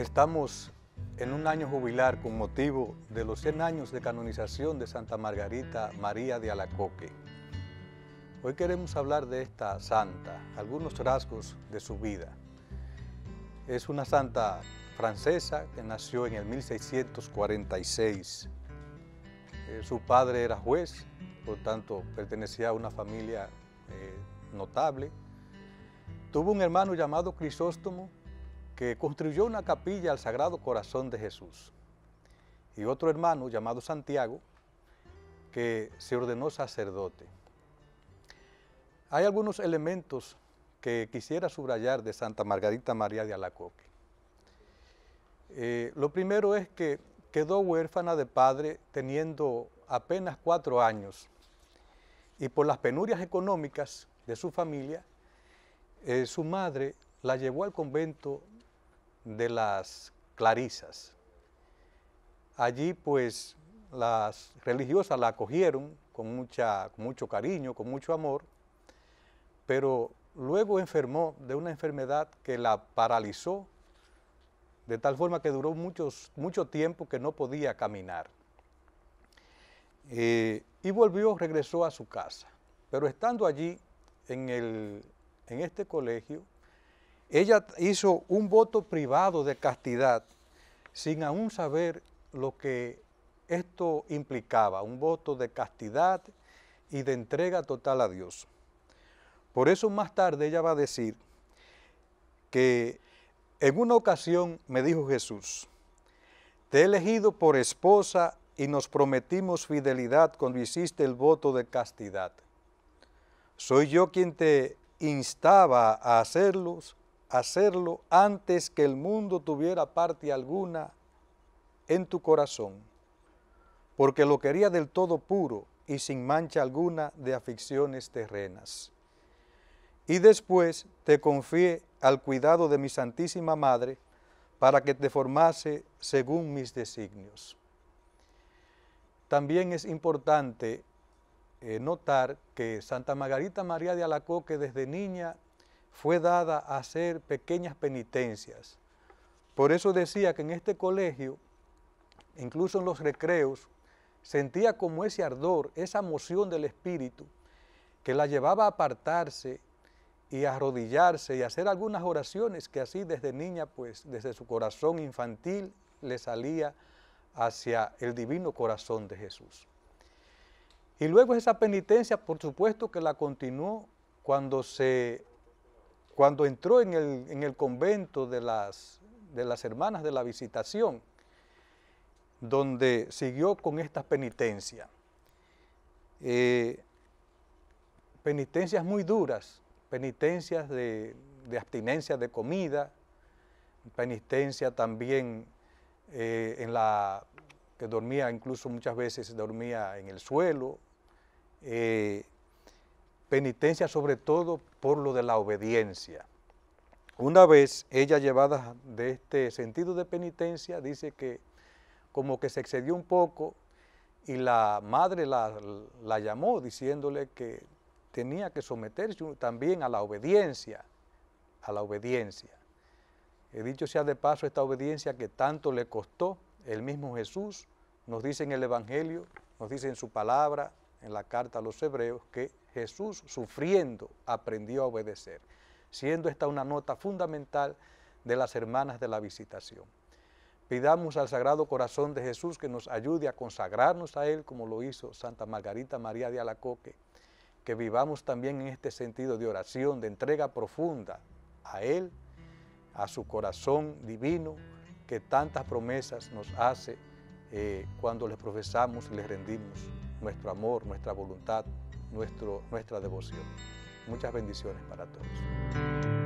Estamos en un año jubilar con motivo de los 100 años de canonización de Santa Margarita María de Alacoque. Hoy queremos hablar de esta santa, algunos rasgos de su vida. Es una santa francesa que nació en el 1646. Eh, su padre era juez, por tanto pertenecía a una familia eh, notable. Tuvo un hermano llamado Crisóstomo, que construyó una capilla al Sagrado Corazón de Jesús. Y otro hermano llamado Santiago, que se ordenó sacerdote. Hay algunos elementos que quisiera subrayar de Santa Margarita María de Alacoque. Eh, lo primero es que quedó huérfana de padre teniendo apenas cuatro años y por las penurias económicas de su familia, eh, su madre la llevó al convento de las clarisas. Allí pues las religiosas la acogieron con, mucha, mucho cariño, con mucho amor, pero luego enfermó de una enfermedad que la paralizó de tal forma que duró muchos, mucho tiempo que no podía caminar. Eh, y volvió, regresó a su casa. Pero estando allí, en este colegio, ella hizo un voto privado de castidad sin aún saber lo que esto implicaba, un voto de castidad y de entrega total a Dios. Por eso más tarde ella va a decir que en una ocasión me dijo Jesús, te he elegido por esposa y nos prometimos fidelidad cuando hiciste el voto de castidad. Soy yo quien te instaba a hacerlos hacerlo antes que el mundo tuviera parte alguna en tu corazón, porque lo quería del todo puro y sin mancha alguna de aficiones terrenas. Y después te confié al cuidado de mi Santísima Madre, para que te formase según mis designios. También es importante eh, notar que Santa Margarita María de Alacoque desde niña fue dada a hacer pequeñas penitencias. Por eso decía que en este colegio, incluso en los recreos, sentía como ese ardor, esa moción del espíritu, que la llevaba a apartarse y arrodillarse y hacer algunas oraciones que así desde niña, pues desde su corazón infantil, le salía hacia el divino corazón de Jesús. Y luego esa penitencia, por supuesto que la continuó cuando se cuando entró en el, convento de las, hermanas de la visitación, donde siguió con esta penitencia. Eh, penitencias muy duras, penitencias de, abstinencia de comida, penitencia también eh, en la que dormía incluso muchas veces dormía en el suelo, eh, penitencia sobre todo por lo de la obediencia. Una vez ella llevada de este sentido de penitencia, dice que como que se excedió un poco y la madre la, llamó diciéndole que tenía que someterse también a la obediencia, a la obediencia. He eh, dicho sea de paso esta obediencia que tanto le costó el mismo Jesús, nos dice en el Evangelio, nos dice en su palabra, en la carta a los hebreos que Jesús sufriendo aprendió a obedecer, siendo esta una nota fundamental de las hermanas de la visitación. Pidamos al Sagrado Corazón de Jesús que nos ayude a consagrarnos a Él como lo hizo Santa Margarita María de Alacoque, que vivamos también en este sentido de oración, de entrega profunda a Él, a su corazón divino, que tantas promesas nos hace eh, cuando le profesamos y le rendimos nuestro amor, nuestra voluntad, nuestro, nuestra devoción. Muchas bendiciones para todos.